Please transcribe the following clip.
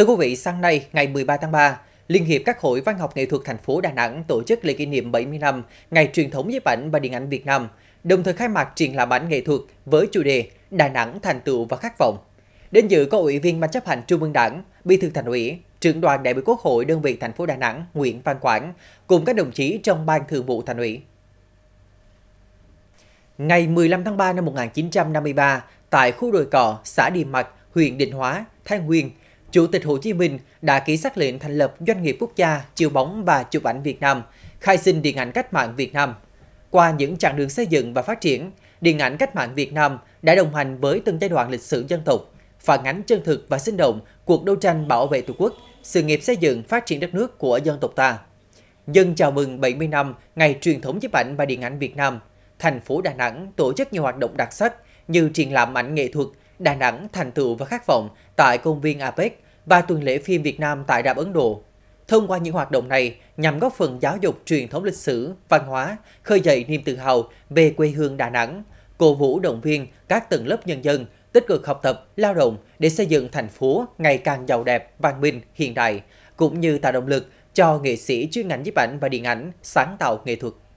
Thưa quý vị, sáng nay, ngày 13 tháng 3, Liên hiệp các hội văn học nghệ thuật thành phố Đà Nẵng tổ chức lễ kỷ niệm 70 năm Ngày truyền thống nhiếp ảnh và điện ảnh Việt Nam, đồng thời khai mạc triển lãm ảnh nghệ thuật với chủ đề Đà Nẵng thành tựu và khát vọng. Đến dự có Ủy viên Ban chấp hành Trung ương Đảng, Bí thư Thành ủy, Trưởng đoàn đại biểu Quốc hội đơn vị thành phố Đà Nẵng Nguyễn Văn Quảng cùng các đồng chí trong Ban Thường vụ Thành ủy. Ngày 15 tháng 3 năm 1953, tại khu đồi cỏ xã Điềm mạch huyện Định Hóa, Thái Nguyên, Chủ tịch Hồ Chí Minh đã ký xác lệnh thành lập Doanh nghiệp Quốc gia Chiều bóng và Chụp ảnh Việt Nam, khai sinh điện ảnh cách mạng Việt Nam. Qua những chặng đường xây dựng và phát triển, điện ảnh cách mạng Việt Nam đã đồng hành với từng giai đoạn lịch sử dân tộc, phản ánh chân thực và sinh động cuộc đấu tranh bảo vệ Tổ quốc, sự nghiệp xây dựng phát triển đất nước của dân tộc ta. Dân chào mừng 70 năm ngày truyền thống chụp ảnh và điện ảnh Việt Nam, thành phố Đà Nẵng tổ chức nhiều hoạt động đặc sắc như triển lãm ảnh nghệ thuật Đà Nẵng thành tựu và khát vọng tại công viên APEC và tuần lễ phim Việt Nam tại Đàm Ấn Độ. Thông qua những hoạt động này nhằm góp phần giáo dục truyền thống lịch sử, văn hóa, khơi dậy niềm tự hào về quê hương Đà Nẵng, cổ vũ động viên các tầng lớp nhân dân tích cực học tập, lao động để xây dựng thành phố ngày càng giàu đẹp, văn minh, hiện đại, cũng như tạo động lực cho nghệ sĩ chuyên ngành nhiếp ảnh và điện ảnh sáng tạo nghệ thuật.